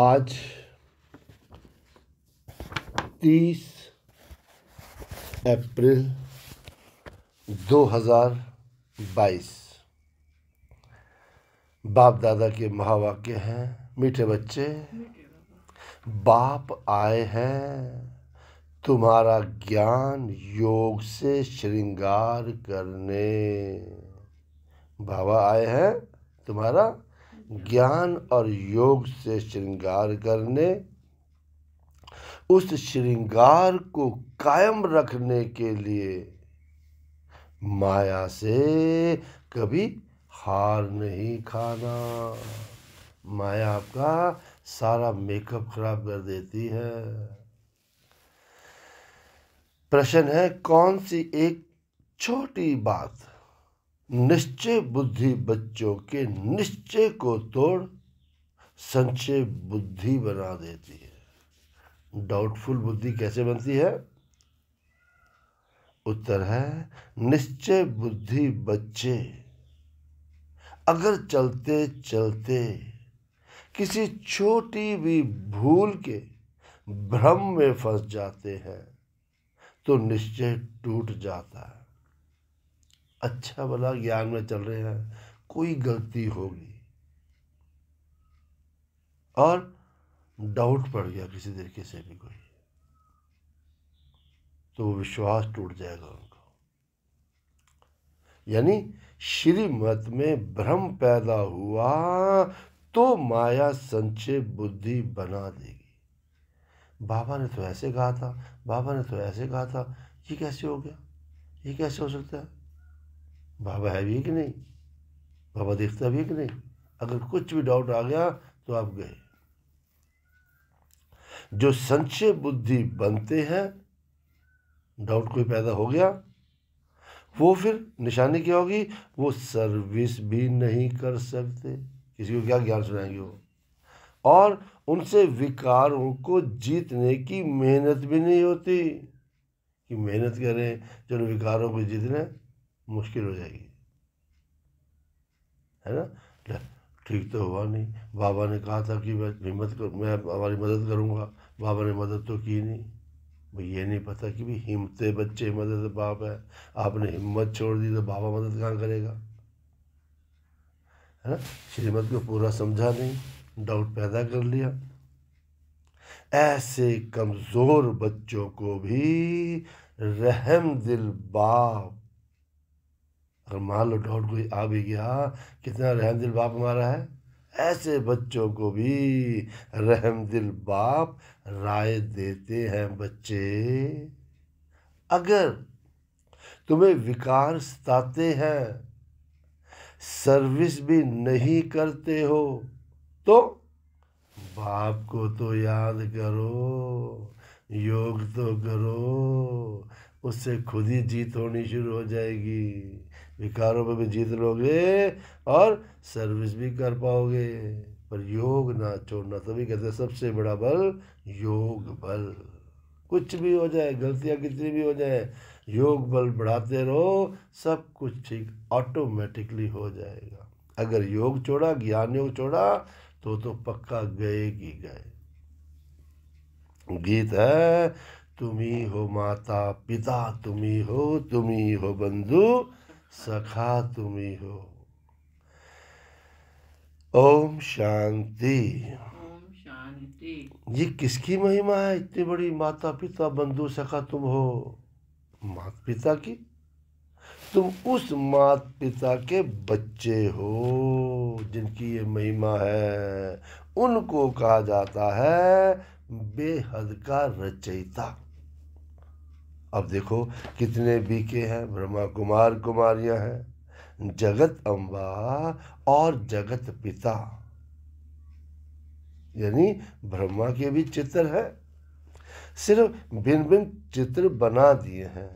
आज तीस अप्रैल 2022 बाप दादा के महावाक्य हैं मीठे बच्चे बाप आए हैं तुम्हारा ज्ञान योग से श्रृंगार करने बाबा आए हैं तुम्हारा ज्ञान और योग से श्रृंगार करने उस श्रृंगार को कायम रखने के लिए माया से कभी हार नहीं खाना माया आपका सारा मेकअप खराब कर देती है प्रश्न है कौन सी एक छोटी बात निश्चय बुद्धि बच्चों के निश्चय को तोड़ संचय बुद्धि बना देती है डाउटफुल बुद्धि कैसे बनती है उत्तर है निश्चय बुद्धि बच्चे अगर चलते चलते किसी छोटी भी भूल के भ्रम में फंस जाते हैं तो निश्चय टूट जाता है अच्छा भला ज्ञान में चल रहे हैं कोई गलती होगी और डाउट पड़ गया किसी तरीके से भी कोई तो विश्वास टूट जाएगा उनका यानी श्रीमत में भ्रम पैदा हुआ तो माया संचय बुद्धि बना देगी बाबा ने तो ऐसे कहा था बाबा ने तो ऐसे कहा था ये कैसे हो गया ये कैसे हो सकता है बाबा है भी कि नहीं बाबा देखता भी कि नहीं अगर कुछ भी डाउट आ गया तो आप गए जो संचय बुद्धि बनते हैं डाउट कोई पैदा हो गया वो फिर निशानी क्या होगी वो सर्विस भी नहीं कर सकते किसी को क्या ज्ञान सुनाएंगे वो और उनसे विकारों को जीतने की मेहनत भी नहीं होती कि मेहनत करें चलो विकारों को जीतने मुश्किल हो जाएगी है ना ठीक तो हुआ नहीं बाबा ने कहा था कि मैं हिम्मत कर मैं हमारी मदद करूँगा बाबा ने मदद तो की नहीं भाई ये नहीं पता कि भाई हिम्मत बच्चे मदद बाप है आपने हिम्मत छोड़ दी तो बाबा मदद कहाँ करेगा है ना श्रीमद को पूरा समझा नहीं डाउट पैदा कर लिया ऐसे कमज़ोर बच्चों को भी रहम दिल बाप और मान लो डॉट कोई आ भी गया कितना रहम दिल बाप हमारा है ऐसे बच्चों को भी रहम दिल बाप राय देते हैं बच्चे अगर तुम्हें विकार सताते हैं सर्विस भी नहीं करते हो तो बाप को तो याद करो योग तो करो उससे खुद ही जीत होनी शुरू हो जाएगी विकारों में भी जीत लोगे और सर्विस भी कर पाओगे पर योग ना छोड़ना तभी कहते हैं सबसे बड़ा बल योग बल कुछ भी हो जाए गलतियां कितनी भी हो जाए योग बल बढ़ाते रहो सब कुछ ठीक ऑटोमेटिकली हो जाएगा अगर योग छोड़ा ज्ञान योग छोड़ा तो तो पक्का गए कि गए गीत है तुम ही हो माता पिता तुम ही हो तुम ही हो बंधु सखा तुम ही हो ओम शांति ये किसकी महिमा है इतनी बड़ी माता पिता बंधु सखा तुम हो माता पिता की तुम उस माता पिता के बच्चे हो जिनकी ये महिमा है उनको कहा जाता है बेहद का रचयिता अब देखो कितने बीके हैं ब्रह्मा कुमार कुमारियां हैं जगत अम्बा और जगत पिता यानी ब्रह्मा के भी चित्र है सिर्फ भिन्न भिन्न चित्र बना दिए हैं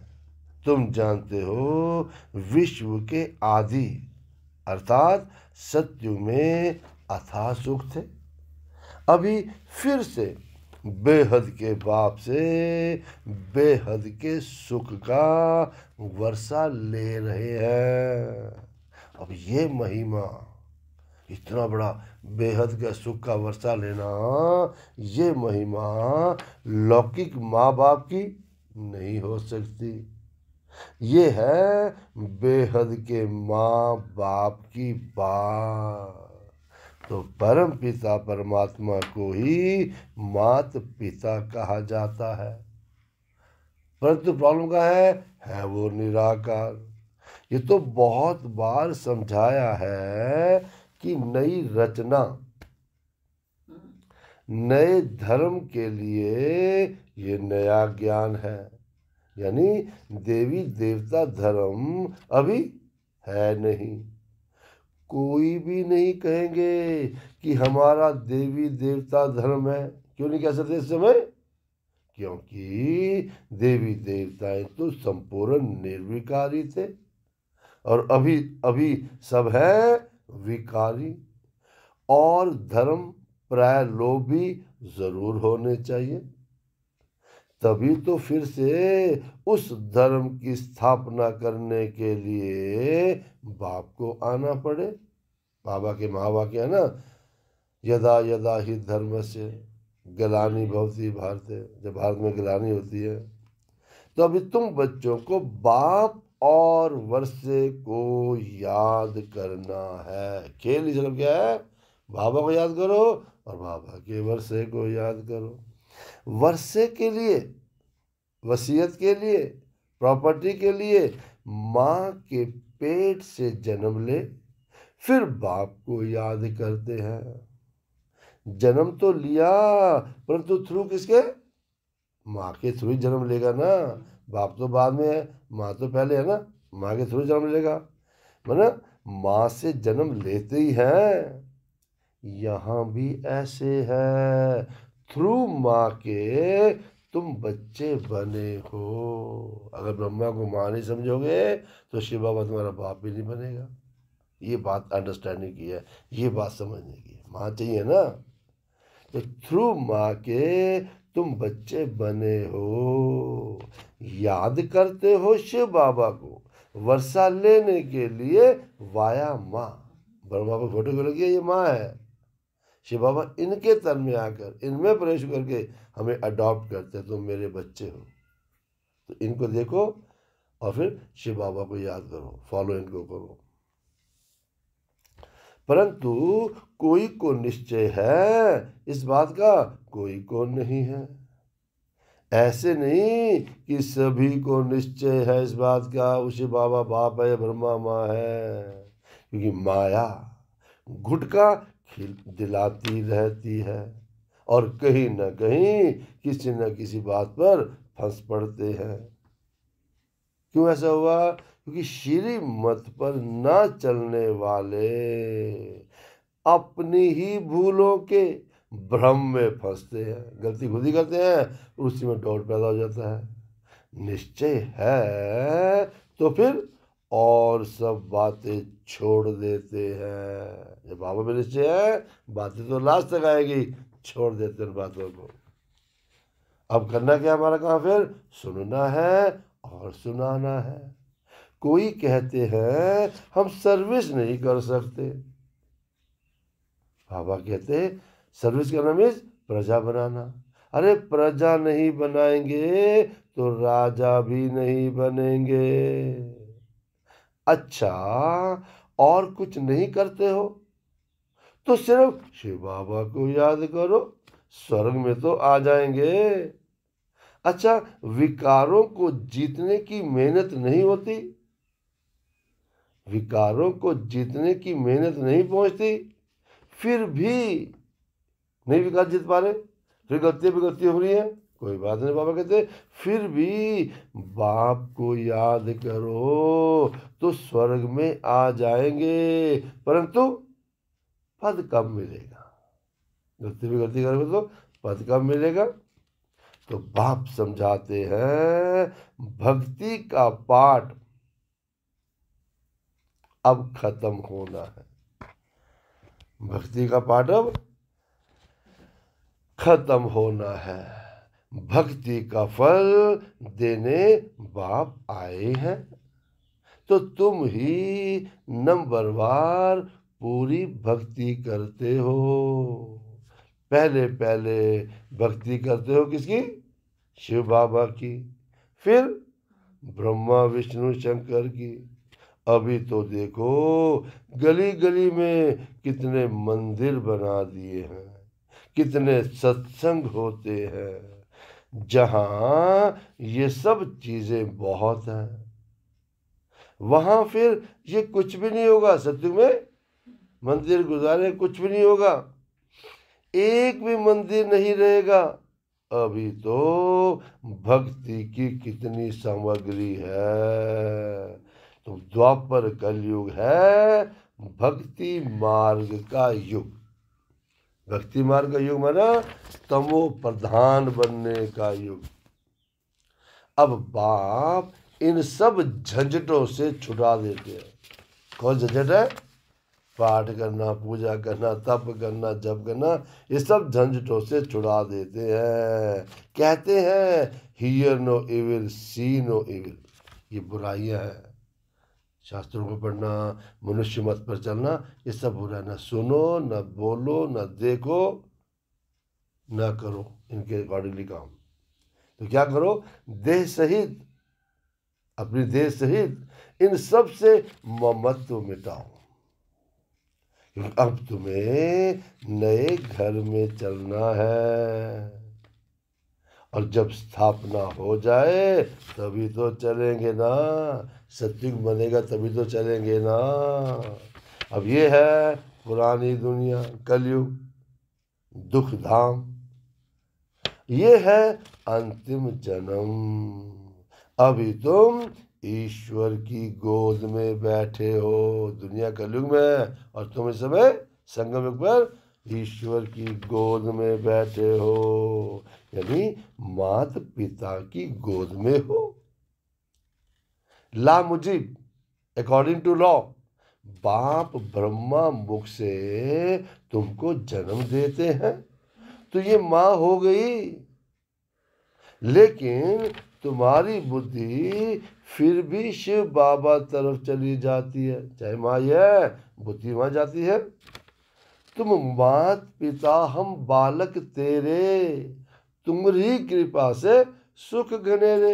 तुम जानते हो विश्व के आदि अर्थात सत्यु में अथा सुख थे अभी फिर से बेहद के बाप से बेहद के सुख का वर्षा ले रहे हैं अब ये महिमा इतना बड़ा बेहद का सुख का वर्षा लेना ये महिमा लौकिक माँ बाप की नहीं हो सकती ये है बेहद के माँ बाप की बात तो परम पिता परमात्मा को ही मात पिता कहा जाता है परंतु प्रॉब्लम का है है वो निराकार ये तो बहुत बार समझाया है कि नई रचना नए धर्म के लिए ये नया ज्ञान है यानी देवी देवता धर्म अभी है नहीं कोई भी नहीं कहेंगे कि हमारा देवी देवता धर्म है क्यों नहीं कह सकते इस समय क्योंकि देवी देवताएं तो संपूर्ण निर्विकारी थे और अभी अभी सब है विकारी और धर्म प्राय लोग भी जरूर होने चाहिए तभी तो फिर से उस धर्म की स्थापना करने के लिए बाप को आना पड़े बाबा के के है ना यदा यदा ही धर्म से गलानी भवती भारत जब भारत में गलानी होती है तो अभी तुम बच्चों को बाप और वर्षे को याद करना है खेल सिर्फ क्या है बाबा को याद करो और बाबा के वर्षे को याद करो वर्षे के लिए वसीयत के लिए प्रॉपर्टी के लिए माँ के पेट से जन्म ले फिर बाप को याद करते हैं जन्म तो लिया परंतु थ्रू किसके माँ के थ्रू ही जन्म लेगा ना बाप तो बाद में है माँ तो पहले है ना माँ के थ्रू जन्म लेगा मैंने माँ से जन्म लेते ही हैं यहाँ भी ऐसे है थ्रू माँ के तुम बच्चे बने हो अगर ब्रह्मा को माँ नहीं समझोगे तो शिव बाबा तुम्हारा बाप भी नहीं बनेगा ये बात अंडरस्टैंडिंग की है ये बात समझने की है माँ चाहिए ना तो थ्रू माँ के तुम बच्चे बने हो याद करते हो शिव बाबा को वर्षा लेने के लिए वाया माँ ब्रह्मा को फोटो को लगी ये माँ है शिव बाबा इनके तन में आकर इनमें प्रवेश करके हमें अडॉप्ट करते तुम तो मेरे बच्चे हो तो इनको देखो और फिर शिव बाबा को याद करो फॉलो इनको करो परंतु कोई को निश्चय है इस बात का कोई को नहीं है ऐसे नहीं कि सभी को निश्चय है इस बात का उसे बाबा बाप है ब्रह्मा माँ है क्योंकि माया घुटका दिलाती रहती है और कहीं ना कहीं किसी न किसी बात पर फंस पड़ते हैं क्यों ऐसा हुआ क्योंकि श्री मत पर ना चलने वाले अपनी ही भूलों के भ्रम में फंसते हैं गलती खुद ही करते हैं उसी में डॉट पैदा हो जाता है निश्चय है तो फिर और सब बातें छोड़ देते हैं ये बाबा मेरे से है बातें तो लाश तक आएगी छोड़ देते हैं बातों को अब करना क्या हमारा कहा फिर सुनना है और सुनाना है कोई कहते हैं हम सर्विस नहीं कर सकते बाबा कहते सर्विस करना मीन्स प्रजा बनाना अरे प्रजा नहीं बनाएंगे तो राजा भी नहीं बनेंगे अच्छा और कुछ नहीं करते हो तो सिर्फ शिव बाबा को याद करो स्वर्ग में तो आ जाएंगे अच्छा विकारों को जीतने की मेहनत नहीं होती विकारों को जीतने की मेहनत नहीं पहुंचती फिर भी नहीं विकार जीत पा रहे फिर भी बिगलती हो रही है कोई बात नहीं बाबा कहते फिर भी बाप को याद करो तो स्वर्ग में आ जाएंगे परंतु पद कम मिलेगा गलती में गलती करोगे तो पद कम मिलेगा तो बाप समझाते हैं भक्ति का पाठ अब खत्म होना है भक्ति का पाठ अब खत्म होना है भक्ति का फल देने बाप आए हैं तो तुम ही नंबरवार पूरी भक्ति करते हो पहले पहले भक्ति करते हो किसकी शिव बाबा की फिर ब्रह्मा विष्णु शंकर की अभी तो देखो गली गली में कितने मंदिर बना दिए हैं कितने सत्संग होते हैं जहाँ ये सब चीज़ें बहुत हैं वहाँ फिर ये कुछ भी नहीं होगा सत्युग में मंदिर गुजारे कुछ भी नहीं होगा एक भी मंदिर नहीं रहेगा अभी तो भक्ति की कितनी सामग्री है तो द्वापर कलयुग है भक्ति मार्ग का युग भक्ति मार्ग का युग माना तमो प्रधान बनने का युग अब बाप इन सब झंझटों से छुड़ा देते हैं कौन झंझट है पाठ करना पूजा करना तप करना जप करना ये सब झंझटों से छुड़ा देते हैं कहते हैं hear no evil see no evil ये बुराइयां हैं शास्त्रों को पढ़ना मनुष्य मत पर चलना ये सब बुरा ना सुनो ना बोलो ना देखो ना करो इनके अकॉर्डिंगली काम तो क्या करो देह सहित अपने देह सहित इन सब से ममत्व मिटाओ अब तुम्हें नए घर में चलना है और जब स्थापना हो जाए तभी तो चलेंगे ना सत्युग बनेगा तभी तो चलेंगे ना अब ये है पुरानी दुनिया कलयुग दुख धाम ये है अंतिम जन्म अभी तुम ईश्वर की गोद में बैठे हो दुनिया का युग में और तुम इस समय संगम युग पर ईश्वर की गोद में बैठे हो यानी मात पिता की गोद में हो ला मुजीब अकॉर्डिंग टू लॉ बाप ब्रह्मा मुख से तुमको जन्म देते हैं तो ये माँ हो गई लेकिन तुम्हारी बुद्धि फिर भी शिव बाबा तरफ चली जाती है चाहे माँ बुद्धि वहां जाती है तुम मात पिता हम बालक तेरे तुम्हारी कृपा से सुख घने रे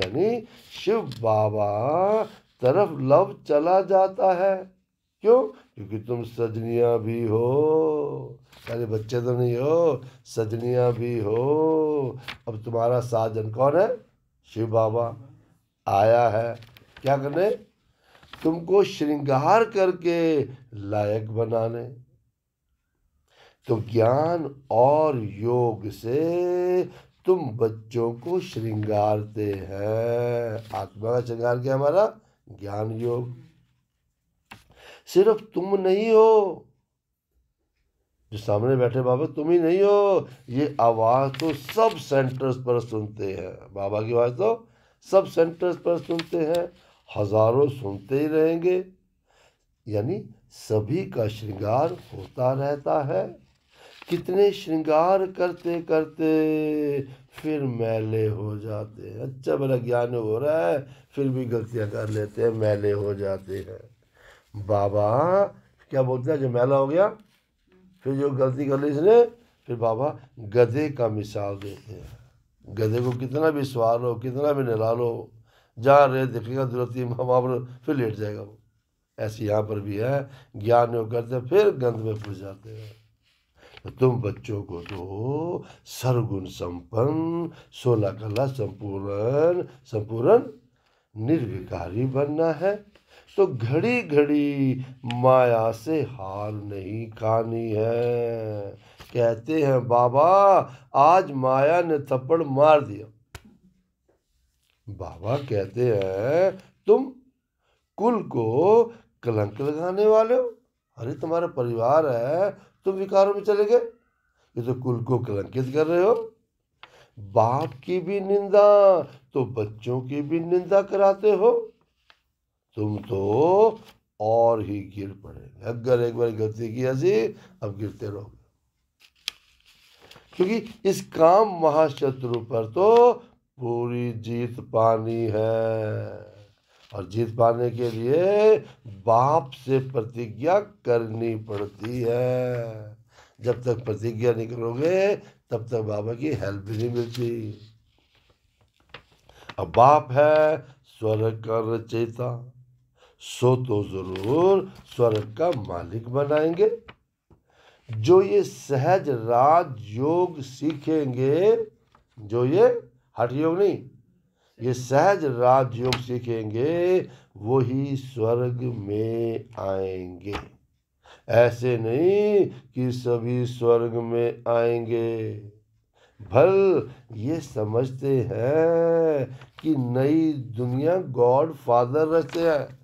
यानी शिव बाबा तरफ लव चला जाता है क्यों क्योंकि तुम सजनिया भी हो सारे बच्चे तो नहीं हो सजनिया भी हो अब तुम्हारा साजन कौन है शिव बाबा आया है क्या करने तुमको श्रृंगार करके लायक बनाने तो ज्ञान और योग से तुम बच्चों को श्रृंगारते हैं आत्मा का श्रृंगार क्या हमारा ज्ञान योग सिर्फ तुम नहीं हो जो सामने बैठे बाबा तुम ही नहीं हो ये आवाज़ तो सब सेंटर्स पर सुनते हैं बाबा की आवाज़ तो सब सेंटर्स पर सुनते हैं हजारों सुनते ही रहेंगे यानी सभी का श्रृंगार होता रहता है कितने श्रृंगार करते करते फिर मैले हो जाते हैं अच्छा बड़ा ज्ञान हो रहा है फिर भी गलतियां कर लेते हैं मैले हो जाते हैं बाबा क्या बोलते हैं जो मैला हो गया फिर जो गलती कर ली इसने फिर बाबा गधे का मिसाल देते हैं गधे को कितना भी सवार हो कितना भी नहला लो जहाँ रहे देखेगा दुरती वहाँ पर फिर लेट जाएगा वो ऐसे यहाँ पर भी है ज्ञान योग करते फिर गंध में फूस जाते हैं तो तुम बच्चों को तो सर्वगुण संपन्न सोलह कला संपूर्ण संपूर्ण निर्विकारी बनना है तो घड़ी घड़ी माया से हार नहीं खानी है कहते हैं बाबा आज माया ने थप्पड़ मार दिया बाबा कहते हैं तुम कुल को कलंक लगाने वाले हो अरे तुम्हारा परिवार है तुम विकारों में चले गए ये तो कुल को कलंकित कर रहे हो बाप की भी निंदा तो बच्चों की भी निंदा कराते हो तुम तो और ही गिर पड़े अगर एक बार गलती किया सी अब गिरते रहोगे क्योंकि इस काम महाशत्रु पर तो पूरी जीत पानी है और जीत पाने के लिए बाप से प्रतिज्ञा करनी पड़ती है जब तक प्रतिज्ञा नहीं करोगे तब तक बाबा की हेल्प भी नहीं मिलती अब बाप है स्वर्ग का रचयिता सो तो जरूर स्वर्ग का मालिक बनाएंगे जो ये सहज राज योग सीखेंगे जो ये हठ योग नहीं ये सहज राज योग सीखेंगे वो ही स्वर्ग में आएंगे ऐसे नहीं कि सभी स्वर्ग में आएंगे भल ये समझते हैं कि नई दुनिया गॉड फादर रहते हैं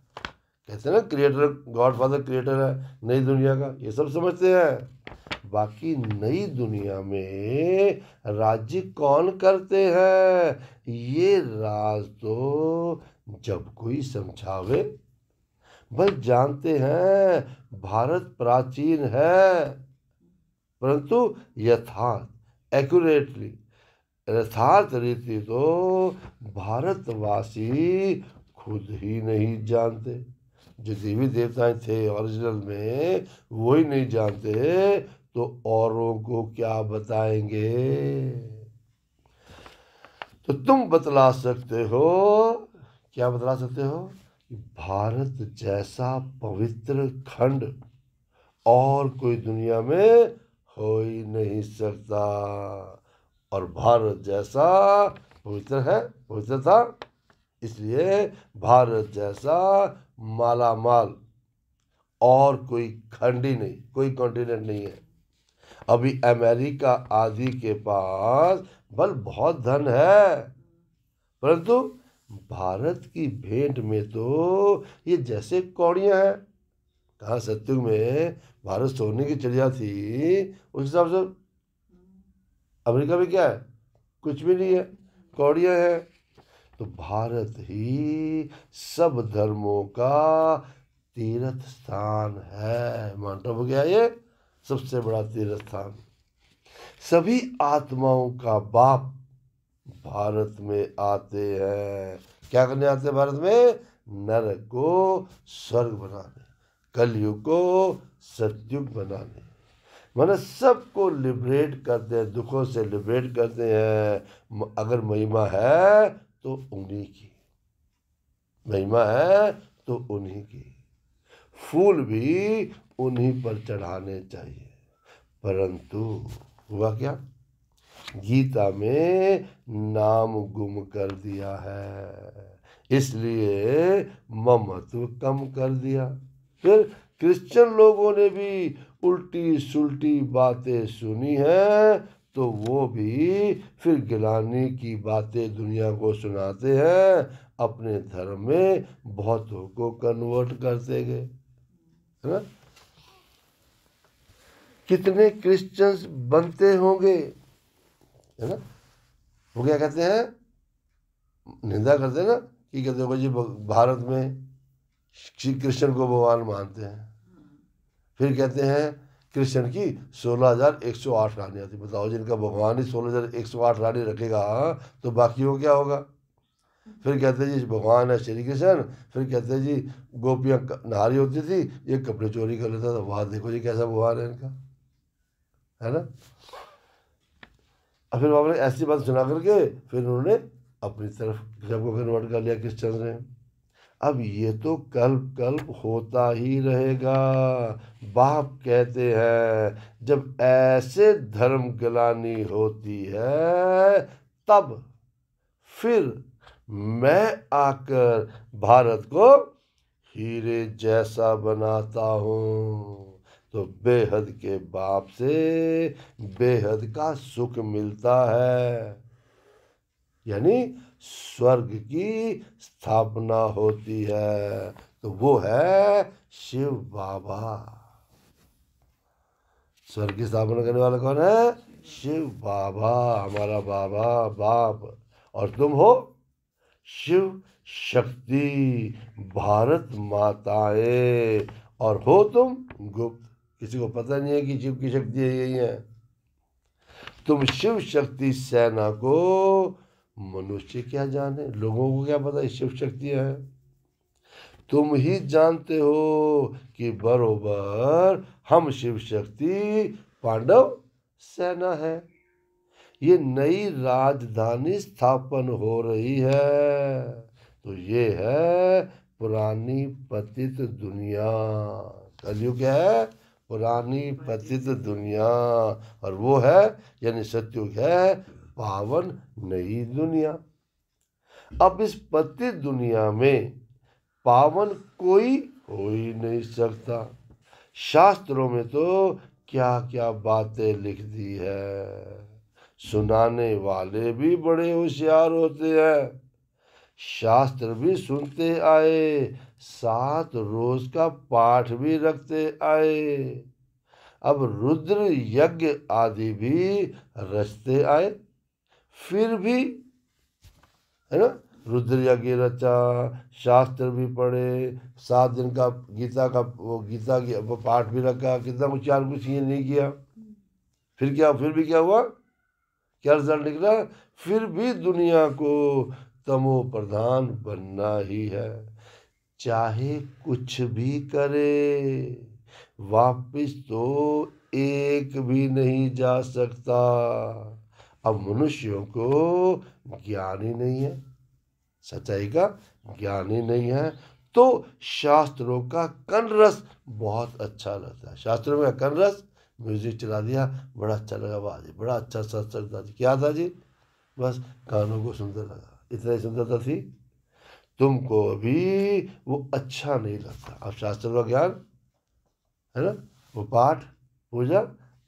कहते हैं ना क्रिएटर गॉड फादर क्रिएटर है नई दुनिया का ये सब समझते हैं बाकी नई दुनिया में राज्य कौन करते हैं ये राज तो जब कोई समझावे बस जानते हैं भारत प्राचीन है परंतु यथार्थ एक्यूरेटली यथार्थ रीति तो भारतवासी खुद ही नहीं जानते जो देवी देवताएं थे ओरिजिनल में वो ही नहीं जानते तो औरों को क्या बताएंगे तो तुम बतला सकते हो क्या बतला सकते हो कि भारत जैसा पवित्र खंड और कोई दुनिया में हो ही नहीं सकता और भारत जैसा पवित्र है पवित्र था इसलिए भारत जैसा माला माल और कोई खंडी नहीं कोई कॉन्टिनेंट नहीं है अभी अमेरिका आदि के पास बल बहुत धन है परंतु भारत की भेंट में तो ये जैसे कौड़ियाँ हैं कहाँ सत्युग में भारत सोने की चिड़िया थी उस हिसाब से अमेरिका में क्या है कुछ भी नहीं है कौड़ियाँ हैं तो भारत ही सब धर्मों का तीर्थ स्थान है मानता हो गया ये सबसे बड़ा तीर्थ स्थान सभी आत्माओं का बाप भारत में आते हैं क्या करने आते हैं भारत में नरक को स्वर्ग बनाने कलयुग को सतयुग बनाने मैंने सबको लिबरेट करते हैं दुखों से लिबरेट करते हैं अगर महिमा है तो उन्हीं की महिमा है तो उन्हीं की फूल भी उन्हीं पर चढ़ाने चाहिए परंतु हुआ क्या गीता में नाम गुम कर दिया है इसलिए ममत्व कम कर दिया फिर क्रिश्चियन लोगों ने भी उल्टी सुलटी बातें सुनी हैं तो वो भी फिर गिलाने की बातें दुनिया को सुनाते हैं अपने धर्म में बहुतों को कन्वर्ट करते गए है ना कितने क्रिश्चियंस बनते होंगे है ना वो क्या कहते हैं निंदा करते हैं ना कि कहते हो जी भारत में श्री कृष्ण को भगवान मानते हैं फिर कहते हैं कृष्ण की 16,108 रानी आती बताओ जिनका भगवान ही 16,108 रानी रखेगा हाँ तो बाकी बाकियों क्या होगा फिर कहते जी भगवान है श्री कृष्ण फिर कहते जी गोपियाँ नहारी होती थी ये कपड़े चोरी कर लेता था वहाँ देखो जी कैसा भगवान है इनका है ना और फिर बाबा ने ऐसी बात सुना करके फिर उन्होंने अपनी तरफ सबको कन्वर्ट कर लिया क्रिश्चन ने अब ये तो कल्प कल्प होता ही रहेगा बाप कहते हैं जब ऐसे धर्म गलानी होती है तब फिर मैं आकर भारत को हीरे जैसा बनाता हूँ तो बेहद के बाप से बेहद का सुख मिलता है यानी स्वर्ग की स्थापना होती है तो वो है शिव बाबा स्वर्ग की स्थापना करने वाला कौन है शिव बाबा हमारा बाबा बाप और तुम हो शिव शक्ति भारत माताए और हो तुम गुप्त किसी को पता नहीं है कि शिव की शक्ति यही है तुम शिव शक्ति सेना को मनुष्य क्या जाने लोगों को क्या पता शिव शक्तियाँ हैं तुम ही जानते हो कि बरोबर हम शिव शक्ति पांडव सेना है ये नई राजधानी स्थापन हो रही है तो ये है पुरानी पतित दुनिया कलयुग है पुरानी पतित दुनिया और वो है यानी सत्युग है पावन नई दुनिया अब इस पति दुनिया में पावन कोई हो ही नहीं सकता शास्त्रों में तो क्या क्या बातें लिख दी है सुनाने वाले भी बड़े होशियार होते हैं शास्त्र भी सुनते आए सात रोज का पाठ भी रखते आए अब रुद्र यज्ञ आदि भी रचते आए फिर भी है ना रुद्र यज्ञ रचा शास्त्र भी पढ़े सात दिन का गीता का वो गीता की पाठ भी रखा कितना कुछ चार कुछ ये नहीं किया फिर क्या फिर भी क्या हुआ क्या रिजल्ट निकला फिर भी दुनिया को तमो प्रधान बनना ही है चाहे कुछ भी करे वापिस तो एक भी नहीं जा सकता अब मनुष्यों को ज्ञान ही नहीं है सच्चाई का ज्ञान ही नहीं है तो शास्त्रों का कन रस बहुत अच्छा लगता है शास्त्रों का कन रस म्यूजिक चला दिया बड़ा अच्छा लगा वाह जी बड़ा अच्छा सत्संग था जी क्या था जी बस कानों को सुंदर लगा इतना ही सुंदरता थी तुमको अभी वो अच्छा नहीं लगता अब शास्त्र का ज्ञान है ना वो पाठ पूजा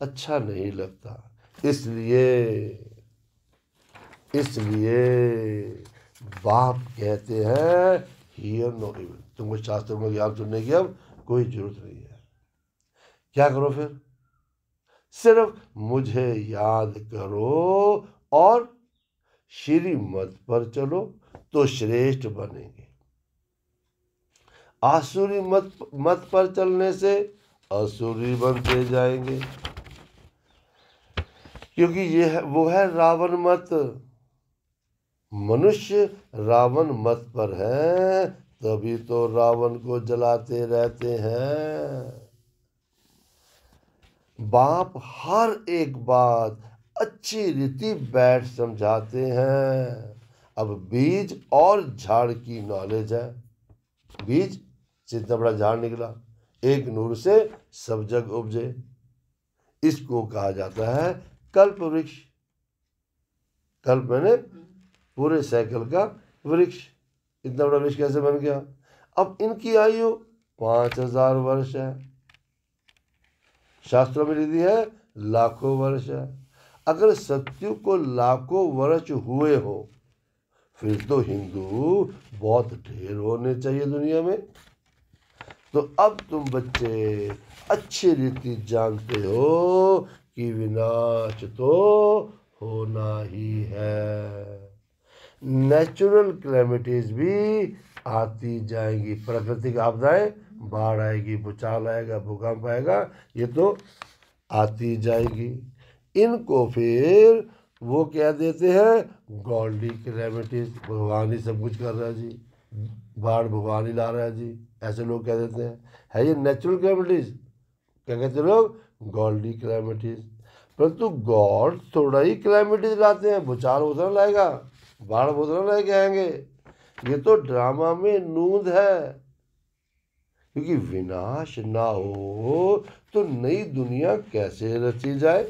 अच्छा नहीं लगता इसलिए इसलिए बाप कहते हैं हियर नो इवन तुमको शास्त्रों में ज्ञान सुनने की अब कोई जरूरत नहीं है क्या करो फिर सिर्फ मुझे याद करो और श्रीमत पर चलो तो श्रेष्ठ बनेंगे आसुरी मत मत पर चलने से असुरी बनते जाएंगे क्योंकि ये है वो है रावण मत मनुष्य रावण मत पर है तभी तो रावण को जलाते रहते हैं बाप हर एक बात अच्छी रीति बैठ समझाते हैं अब बीज और झाड़ की नॉलेज है बीज जितना बड़ा झाड़ निकला एक नूर से सब जग उपजे इसको कहा जाता है कल्प वृक्ष कल्प मैंने पूरे साइकिल का वृक्ष इतना बड़ा वृक्ष कैसे बन गया अब इनकी आयु पांच हजार वर्ष है शास्त्रों में लिखी है लाखों वर्ष है अगर सत्यु को लाखों वर्ष हुए हो फिर तो हिंदू बहुत ढेर होने चाहिए दुनिया में तो अब तुम बच्चे अच्छी रीति जानते हो कि विनाश तो होना ही है नेचुरल क्लेमिटीज भी आती जाएंगी प्राकृतिक आपदाएं बाढ़ आएगी भूचाल आएगा भूकंप आएगा ये तो आती जाएगी इनको फिर वो क्या देते हैं गोल्डी क्लेमिटीज भगवान ही सब कुछ कर रहा है जी बाढ़ भगवान ही ला रहा है जी ऐसे लोग कह देते हैं है ये नेचुरल क्लेमिटीज क्या कहते हैं लोग गॉडली क्लाइमेटिस परंतु गॉड थोड़ा ही क्लाइमेटिस लाते हैं भूचाल उधर लाएगा बाढ़ उधर लाएके आएंगे ये तो ड्रामा में नूंद है क्योंकि विनाश ना हो तो नई दुनिया कैसे रची जाए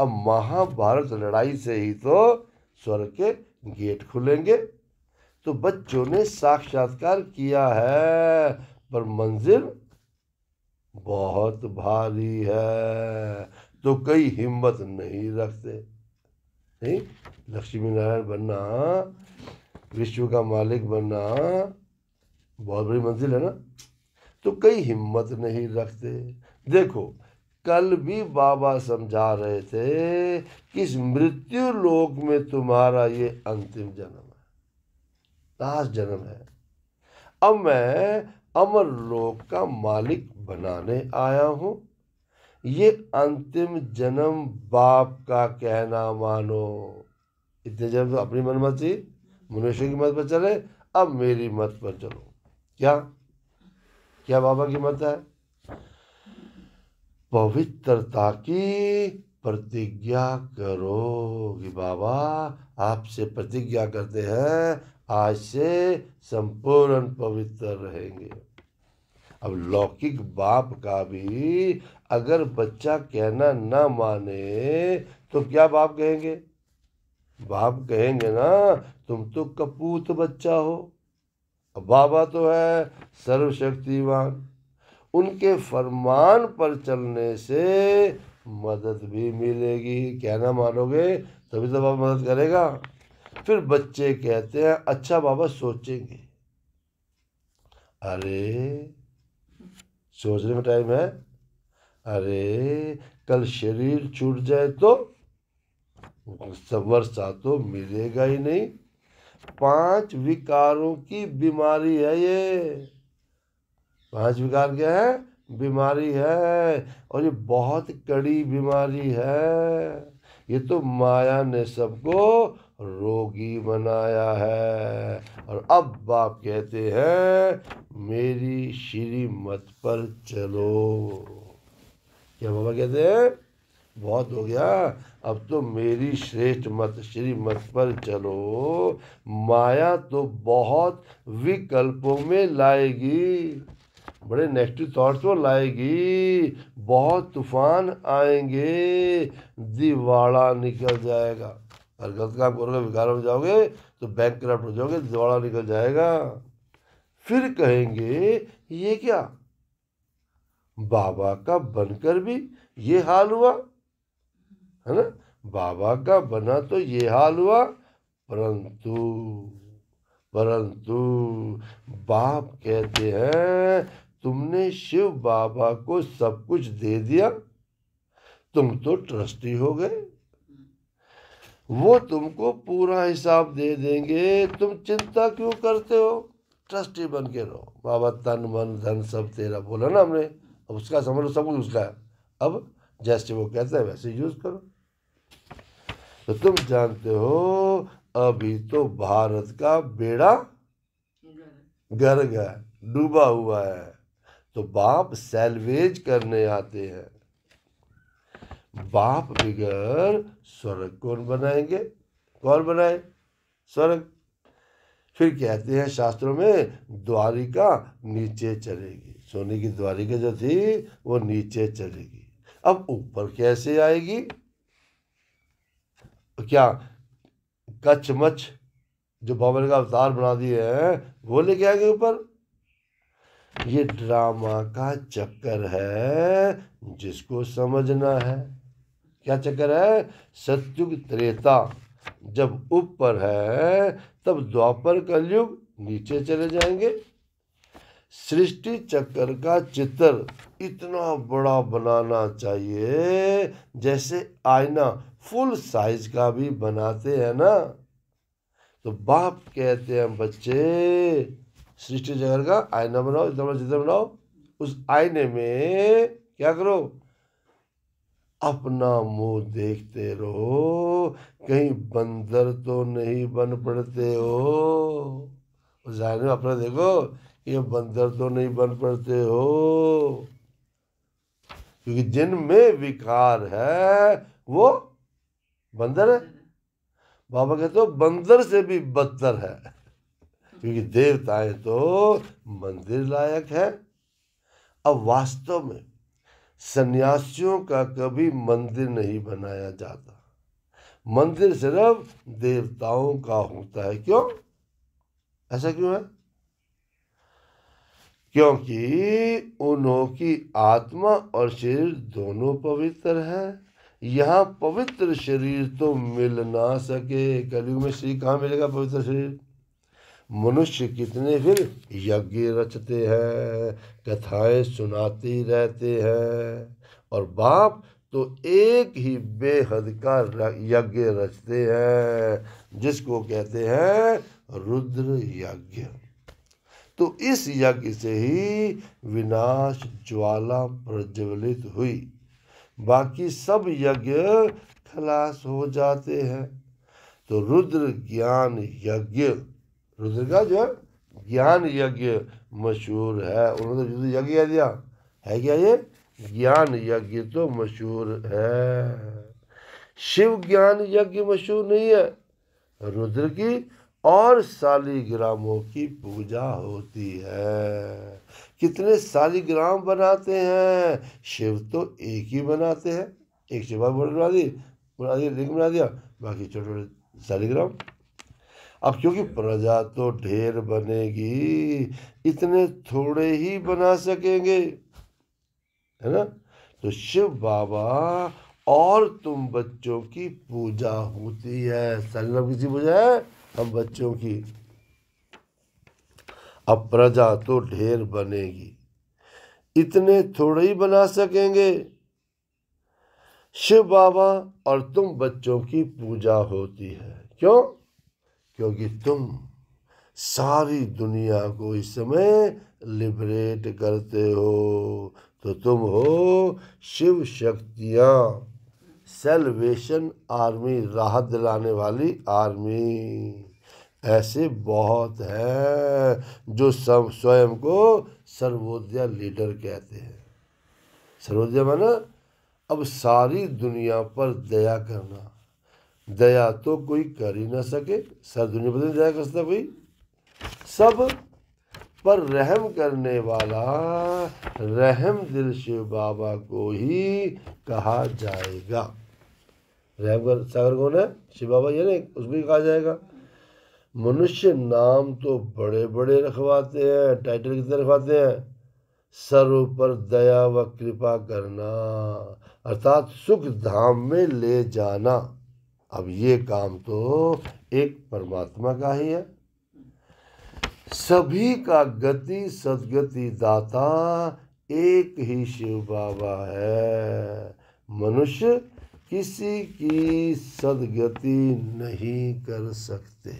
अब महाभारत लड़ाई से ही तो स्वर्ग के गेट खुलेंगे तो बच्चों ने साक्षात्कार किया है पर मंजिल बहुत भारी है तो कई हिम्मत नहीं रखते नहीं लक्ष्मी नारायण बनना विश्व का मालिक बनना बहुत बड़ी मंजिल है ना तो कई हिम्मत नहीं रखते देखो कल भी बाबा समझा रहे थे कि इस मृत्यु लोक में तुम्हारा ये अंतिम जन्म है लास्ट जन्म है अब मैं अमर लोक का मालिक बनाने आया हूँ ये अंतिम जन्म बाप का कहना मानो इतने जब तो अपनी मनमति मनुष्य की मत पर चले अब मेरी मत पर चलो क्या क्या बाबा की मत है पवित्रता की प्रतिज्ञा करो कि बाबा आपसे प्रतिज्ञा करते हैं आज से संपूर्ण पवित्र रहेंगे अब लौकिक बाप का भी अगर बच्चा कहना ना माने तो क्या बाप कहेंगे बाप कहेंगे ना तुम तो कपूत बच्चा हो बाबा तो है सर्वशक्तिवान उनके फरमान पर चलने से मदद भी मिलेगी क्या ना मानोगे तभी तो बाबा मदद करेगा फिर बच्चे कहते हैं अच्छा बाबा सोचेंगे अरे सोचने में टाइम है अरे कल शरीर छूट जाए तो वर्षा तो मिलेगा ही नहीं पांच विकारों की बीमारी है ये पांच विकार क्या है बीमारी है और ये बहुत कड़ी बीमारी है ये तो माया ने सबको रोगी बनाया है और अब बाप कहते हैं मेरी श्री मत पर चलो क्या बाबा कहते हैं बहुत हो गया अब तो मेरी श्रेष्ठ मत श्री मत पर चलो माया तो बहुत विकल्पों में लाएगी बड़े नेगेटिव थॉट्स को लाएगी बहुत तूफान आएंगे दिवाड़ा निकल जाएगा अगर गलत काम करोगे विकार तो हो जाओगे तो बैंक करप्ट हो जाओगे दिवाड़ा निकल जाएगा फिर कहेंगे ये क्या बाबा का बनकर भी ये हाल हुआ है ना बाबा का बना तो ये हाल हुआ परंतु परंतु बाप कहते हैं तुमने शिव बाबा को सब कुछ दे दिया तुम तो ट्रस्टी हो गए वो तुमको पूरा हिसाब दे देंगे तुम चिंता क्यों करते हो ट्रस्टी बन के रहो बाबा तन मन धन सब तेरा बोला ना हमने अब उसका समझ लो सब कुछ उसका है अब जैसे वो कहता है वैसे यूज करो तो तुम जानते हो अभी तो भारत का बेड़ा गर गया डूबा हुआ है तो बाप सेल्वेज करने आते हैं बाप बिगर स्वर्ग कौन बनाएंगे कौन बनाए स्वर्ग फिर कहते हैं शास्त्रों में द्वारिका नीचे चलेगी सोने की द्वारिका जो थी वो नीचे चलेगी अब ऊपर कैसे आएगी क्या कच्छ मच्छ जो भवन का अवतार बना दिए हैं वो लेके आएंगे ऊपर ये ड्रामा का चक्कर है जिसको समझना है क्या चक्कर है सत्युग त्रेता जब ऊपर है तब द्वापर कलयुग नीचे चले जाएंगे सृष्टि चक्र का चित्र इतना बड़ा बनाना चाहिए जैसे आईना फुल साइज का भी बनाते हैं ना तो बाप कहते हैं बच्चे सृष्टि चक्र का आईना बनाओ इतना बड़ा चित्र बनाओ उस आईने में क्या करो अपना मुंह देखते रहो कहीं बंदर तो नहीं बन पड़ते हो जाहिर अपना देखो ये बंदर तो नहीं बन पड़ते हो क्योंकि जिनमें विकार है वो बंदर है बाबा कहते हो बंदर से भी बदतर है क्योंकि देवताएं तो मंदिर लायक है अब वास्तव में सन्यासियों का कभी मंदिर नहीं बनाया जाता मंदिर सिर्फ देवताओं का होता है क्यों ऐसा क्यों है क्योंकि उन्हों की आत्मा और शरीर दोनों पवित्र है यहाँ पवित्र शरीर तो मिल ना सके कलयुग में श्री कहाँ मिलेगा पवित्र शरीर मनुष्य कितने फिर यज्ञ रचते हैं कथाएं सुनाते रहते हैं और बाप तो एक ही बेहद का यज्ञ रचते हैं जिसको कहते हैं रुद्र यज्ञ तो इस यज्ञ से ही विनाश ज्वाला प्रज्वलित हुई बाकी सब यज्ञ खलास हो जाते हैं तो रुद्र ज्ञान यज्ञ रुद्र का जो ज्ञान यज्ञ मशहूर है उन्होंने तो युद्ध यज्ञ दिया है क्या ये ज्ञान यज्ञ तो मशहूर है शिव ज्ञान यज्ञ मशहूर नहीं है रुद्र की और सालीग्रामों की पूजा होती है कितने सालीग्राम बनाते हैं शिव तो एक ही बनाते हैं एक शिव बना दी बना दिया लिंग बना दिया बाकी छोटे छोटे सालीग्राम अब क्योंकि प्रजा तो ढेर बनेगी इतने थोड़े ही बना सकेंगे है ना तो शिव बाबा और तुम बच्चों की पूजा होती है सलम किसी पूजा है हम बच्चों की अब प्रजा तो ढेर बनेगी इतने थोड़े ही बना सकेंगे शिव बाबा और तुम बच्चों की पूजा होती है क्यों क्योंकि तुम सारी दुनिया को इस समय लिबरेट करते हो तो तुम हो शिव शक्तियाँ सेलवेशन आर्मी राहत दिलाने वाली आर्मी ऐसे बहुत हैं जो सब स्वयं को सर्वोदय लीडर कहते हैं सर्वोदय माना अब सारी दुनिया पर दया करना दया तो कोई कर ही ना सके सर दुनिया नहीं दया कर सकता कोई सब पर रहम करने वाला रहम दिल शिव बाबा को ही कहा जाएगा रहम कर सागर कौन है शिव बाबा ये नहीं उसको ही कहा जाएगा मनुष्य नाम तो बड़े बड़े रखवाते हैं टाइटल कितने रखवाते हैं सर्व पर दया व कृपा करना अर्थात सुख धाम में ले जाना अब ये काम तो एक परमात्मा का ही है सभी का गति सदगति दाता एक ही शिव बाबा है मनुष्य किसी की सदगति नहीं कर सकते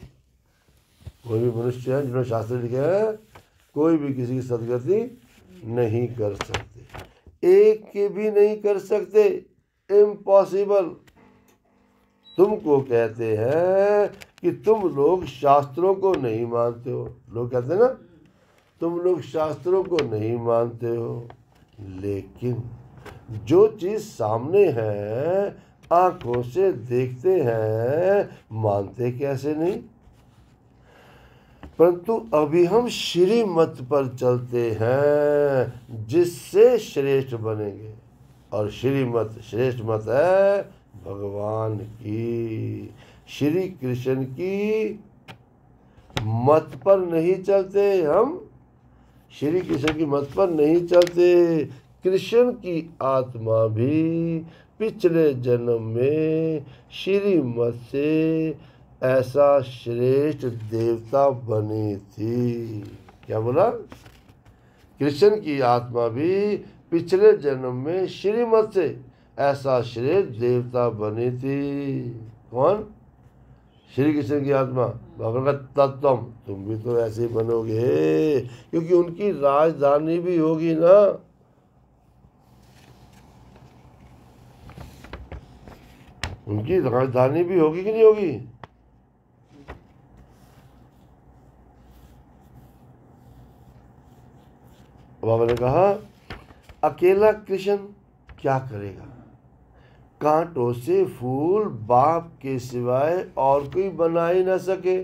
कोई भी मनुष्य है जिन्होंने शास्त्र लिखे हैं कोई भी किसी की सदगति नहीं कर सकते एक की भी नहीं कर सकते इम्पॉसिबल तुमको कहते हैं कि तुम लोग शास्त्रों को नहीं मानते हो लोग कहते हैं ना तुम लोग शास्त्रों को नहीं मानते हो लेकिन जो चीज़ सामने है आंखों से देखते हैं मानते कैसे नहीं परंतु अभी हम श्रीमत पर चलते हैं जिससे श्रेष्ठ बनेंगे और श्रीमत श्रेष्ठ मत है भगवान की श्री कृष्ण की मत पर नहीं चलते हम श्री कृष्ण की मत पर नहीं चलते कृष्ण की आत्मा भी पिछले जन्म में श्री मत से ऐसा श्रेष्ठ देवता बनी थी क्या बोला कृष्ण की आत्मा भी पिछले जन्म में श्रीमत से ऐसा श्रेष्ठ देवता बनी थी कौन श्री कृष्ण की आत्मा भगवत तत्व तुम भी तो ऐसे ही बनोगे क्योंकि उनकी राजधानी भी होगी ना उनकी राजधानी भी होगी कि नहीं होगी बाबा ने कहा अकेला कृष्ण क्या करेगा कांटों से फूल बाप के सिवाय और कोई बना ही ना सके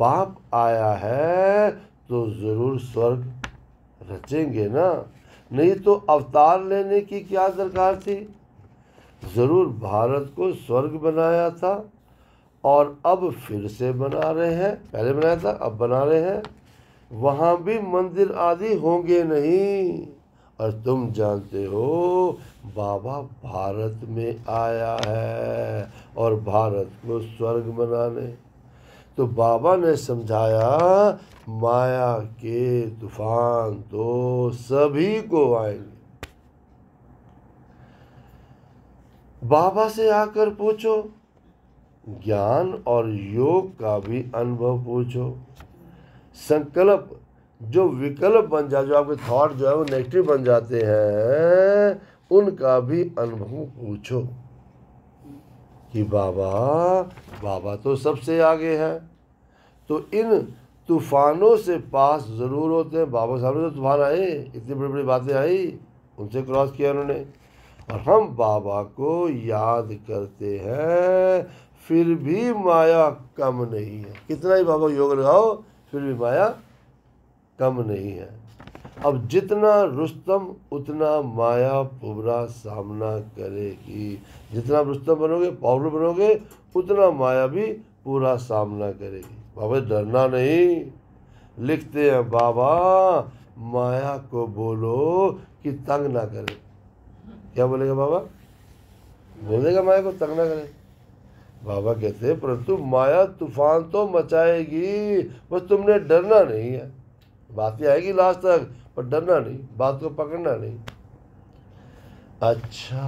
बाप आया है तो ज़रूर स्वर्ग रचेंगे ना नहीं तो अवतार लेने की क्या दरकार थी ज़रूर भारत को स्वर्ग बनाया था और अब फिर से बना रहे हैं पहले बनाया था अब बना रहे हैं वहाँ भी मंदिर आदि होंगे नहीं और तुम जानते हो बाबा भारत में आया है और भारत को स्वर्ग बनाने तो बाबा ने समझाया माया के तूफान तो सभी को आएंगे बाबा से आकर पूछो ज्ञान और योग का भी अनुभव पूछो संकल्प जो विकल्प बन जाए जो आपके थॉट जो है वो नेगेटिव बन जाते हैं उनका भी अनुभव पूछो कि बाबा बाबा तो सबसे आगे है तो इन तूफानों से पास ज़रूर होते हैं बाबा ने तो तूफान आए इतनी बड़ी बड़ी बातें आई उनसे क्रॉस किया उन्होंने और हम बाबा को याद करते हैं फिर भी माया कम नहीं है कितना ही बाबा योग लगाओ फिर भी माया कम नहीं है अब जितना रुस्तम उतना माया पुबरा सामना करेगी जितना रुस्तम बनोगे पावर बनोगे उतना माया भी पूरा सामना करेगी बाबा डरना नहीं लिखते हैं बाबा माया को बोलो कि तंग ना करे क्या बोलेगा बाबा बोलेगा माया को तंग ना करे बाबा कहते हैं परंतु माया तूफान तो मचाएगी बस तुमने डरना नहीं है बात तो आएगी लास्ट तक पर डरना नहीं बात को पकड़ना नहीं अच्छा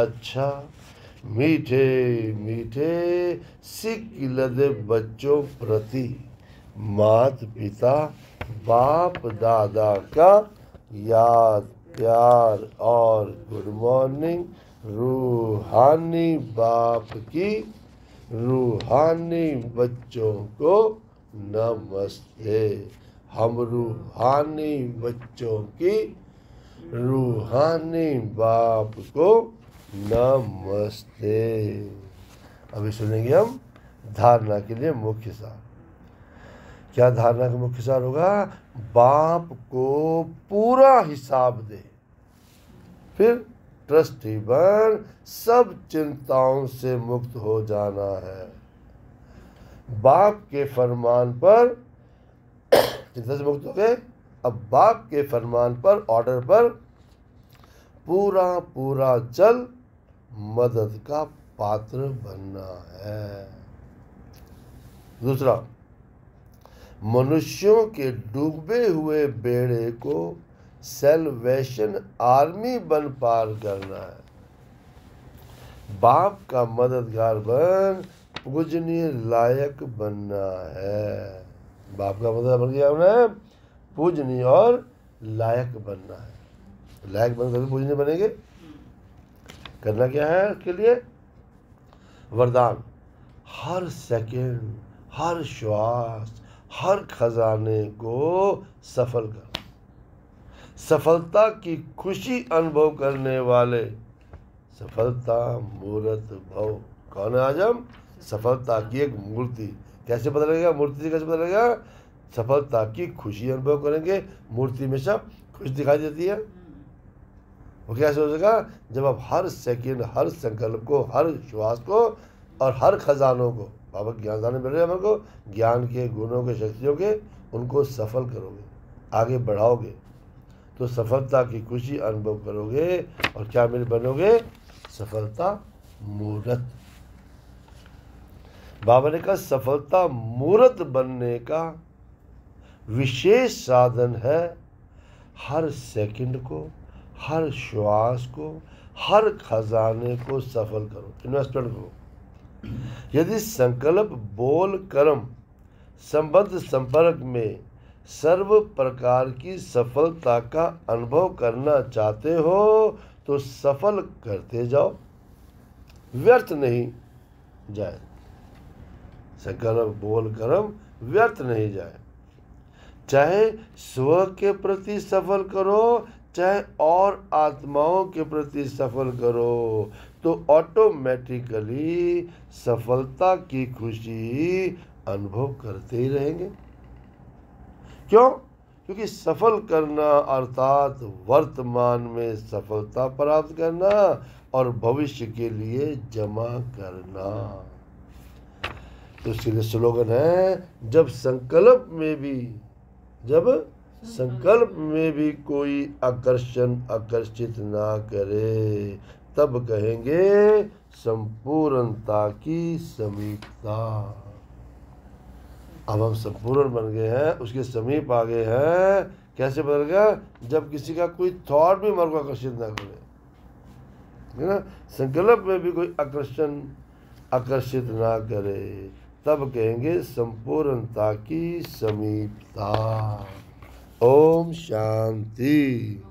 अच्छा मीठे मीठे सिख लदे बच्चों प्रति मात पिता बाप दादा का याद प्यार और गुड मॉर्निंग रूहानी बाप की रूहानी बच्चों को नमस्ते हम रूहानी बच्चों की रूहानी बाप को नमस्ते अभी सुनेंगे हम धारणा के लिए मुख्य सार क्या धारणा का मुख्य सार होगा बाप को पूरा हिसाब दे फिर ट्रस्टी बन सब चिंताओं से मुक्त हो जाना है बाप के फरमान पर फितना से मुक्त हो गए अब बाप के फरमान पर ऑर्डर पर पूरा पूरा जल मदद का पात्र बनना है दूसरा मनुष्यों के डूबे हुए बेड़े को सेल्वेशन आर्मी बन पार करना है बाप का मददगार बन पूजने लायक बनना है बाप का मतलब बन गया है पूजनी और लायक बनना है तो लायक बनकर भी पूजनीय बनेंगे करना क्या है उसके लिए वरदान हर सेकंड हर श्वास हर खजाने को सफल कर सफलता की खुशी अनुभव करने वाले सफलता मूर्त भव कौन है आजम सफलता की एक मूर्ति कैसे पता लगेगा मूर्ति से कैसे पता लगेगा सफलता की खुशी अनुभव करेंगे मूर्ति हमेशा खुश दिखाई देती है वो कैसे हो जब आप हर सेकेंड हर संकल्प को हर श्वास को और हर खजानों को बाबा ज्ञानदान मिल रहे हैं को ज्ञान के गुणों के शक्तियों के उनको सफल करोगे आगे बढ़ाओगे तो सफलता की खुशी अनुभव करोगे और क्या मेरे बनोगे सफलता मूर्त बाबा ने कहा सफलता मूर्त बनने का विशेष साधन है हर सेकंड को हर श्वास को हर खजाने को सफल करो इन्वेस्टमेंट करो यदि संकल्प बोल कर्म संबंध संपर्क में सर्व प्रकार की सफलता का अनुभव करना चाहते हो तो सफल करते जाओ व्यर्थ नहीं जाए गर्व बोल गर्व व्यर्थ नहीं जाए चाहे स्व के प्रति सफल करो चाहे और आत्माओं के प्रति सफल करो तो ऑटोमेटिकली सफलता की खुशी अनुभव करते ही रहेंगे क्यों क्योंकि सफल करना अर्थात वर्तमान में सफलता प्राप्त करना और भविष्य के लिए जमा करना तो इसीलिए स्लोगन है जब संकल्प में भी जब संकल्प में भी कोई आकर्षण आकर्षित ना करे तब कहेंगे संपूर्णता की समीपता अब हम संपूर्ण बन गए हैं उसके समीप आ गए हैं कैसे बदल गया जब किसी का कोई थॉट भी हमारे को आकर्षित ना करे ना संकल्प में भी कोई आकर्षण आकर्षित ना करे तब कहेंगे संपूर्णता की समीपता ओम शांति